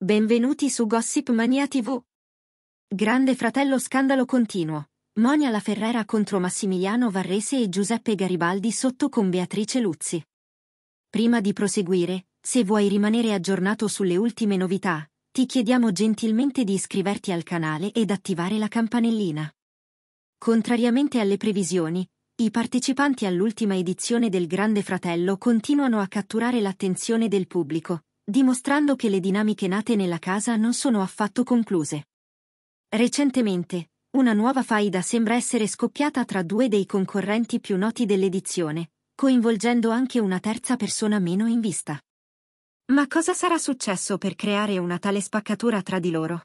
Benvenuti su Gossip Mania TV. Grande fratello scandalo continuo. Monia La Ferrera contro Massimiliano Varrese e Giuseppe Garibaldi sotto con Beatrice Luzzi. Prima di proseguire, se vuoi rimanere aggiornato sulle ultime novità, ti chiediamo gentilmente di iscriverti al canale ed attivare la campanellina. Contrariamente alle previsioni, i partecipanti all'ultima edizione del Grande Fratello continuano a catturare l'attenzione del pubblico, dimostrando che le dinamiche nate nella casa non sono affatto concluse. Recentemente, una nuova faida sembra essere scoppiata tra due dei concorrenti più noti dell'edizione, coinvolgendo anche una terza persona meno in vista. Ma cosa sarà successo per creare una tale spaccatura tra di loro?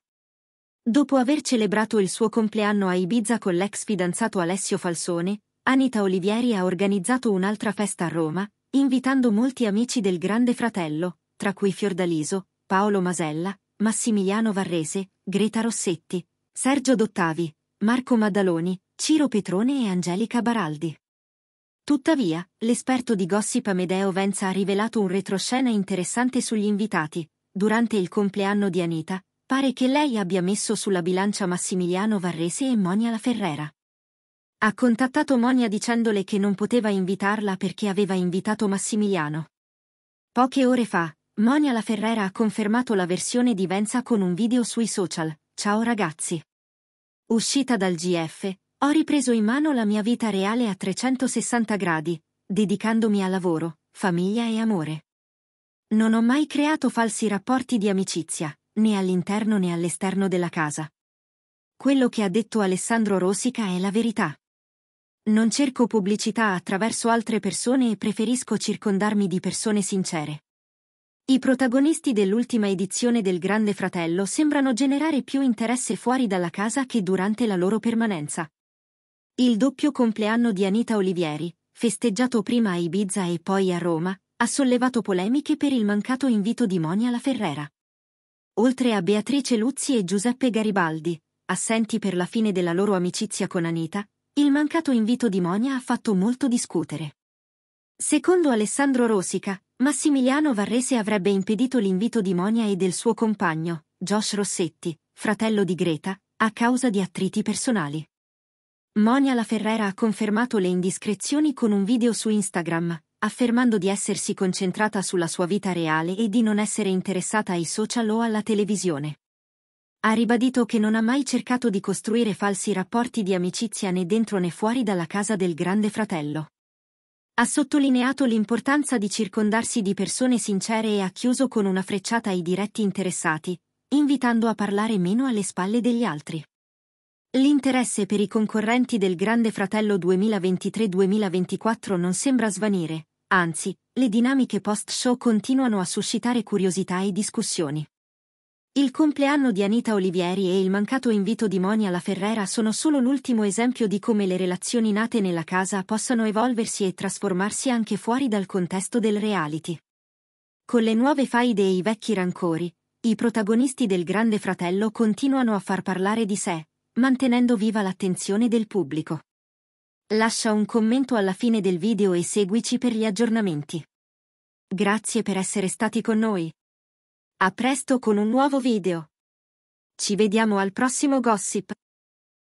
Dopo aver celebrato il suo compleanno a Ibiza con l'ex fidanzato Alessio Falsone, Anita Olivieri ha organizzato un'altra festa a Roma, invitando molti amici del Grande Fratello, tra cui Fiordaliso, Paolo Masella, Massimiliano Varrese, Greta Rossetti, Sergio Dottavi, Marco Maddaloni, Ciro Petrone e Angelica Baraldi. Tuttavia, l'esperto di gossip Amedeo Venza ha rivelato un retroscena interessante sugli invitati. Durante il compleanno di Anita, pare che lei abbia messo sulla bilancia Massimiliano Varrese e Monia La Ferrera. Ha contattato Monia dicendole che non poteva invitarla perché aveva invitato Massimiliano. Poche ore fa, Monia La Ferrera ha confermato la versione di Venza con un video sui social. Ciao ragazzi. Uscita dal GF, ho ripreso in mano la mia vita reale a 360 gradi, dedicandomi a lavoro, famiglia e amore. Non ho mai creato falsi rapporti di amicizia, né all'interno né all'esterno della casa. Quello che ha detto Alessandro Rosica è la verità. Non cerco pubblicità attraverso altre persone e preferisco circondarmi di persone sincere. I protagonisti dell'ultima edizione del Grande Fratello sembrano generare più interesse fuori dalla casa che durante la loro permanenza. Il doppio compleanno di Anita Olivieri, festeggiato prima a Ibiza e poi a Roma, ha sollevato polemiche per il mancato invito di Monia La Ferrera. Oltre a Beatrice Luzzi e Giuseppe Garibaldi, assenti per la fine della loro amicizia con Anita, il mancato invito di Monia ha fatto molto discutere. Secondo Alessandro Rosica, Massimiliano Varrese avrebbe impedito l'invito di Monia e del suo compagno, Josh Rossetti, fratello di Greta, a causa di attriti personali. Monia La Ferrera ha confermato le indiscrezioni con un video su Instagram, affermando di essersi concentrata sulla sua vita reale e di non essere interessata ai social o alla televisione. Ha ribadito che non ha mai cercato di costruire falsi rapporti di amicizia né dentro né fuori dalla casa del grande fratello. Ha sottolineato l'importanza di circondarsi di persone sincere e ha chiuso con una frecciata ai diretti interessati, invitando a parlare meno alle spalle degli altri. L'interesse per i concorrenti del Grande Fratello 2023-2024 non sembra svanire, anzi, le dinamiche post-show continuano a suscitare curiosità e discussioni. Il compleanno di Anita Olivieri e il mancato invito di Monia La Ferrera sono solo l'ultimo esempio di come le relazioni nate nella casa possano evolversi e trasformarsi anche fuori dal contesto del reality. Con le nuove faide e i vecchi rancori, i protagonisti del Grande Fratello continuano a far parlare di sé, mantenendo viva l'attenzione del pubblico. Lascia un commento alla fine del video e seguici per gli aggiornamenti. Grazie per essere stati con noi. A presto con un nuovo video. Ci vediamo al prossimo gossip.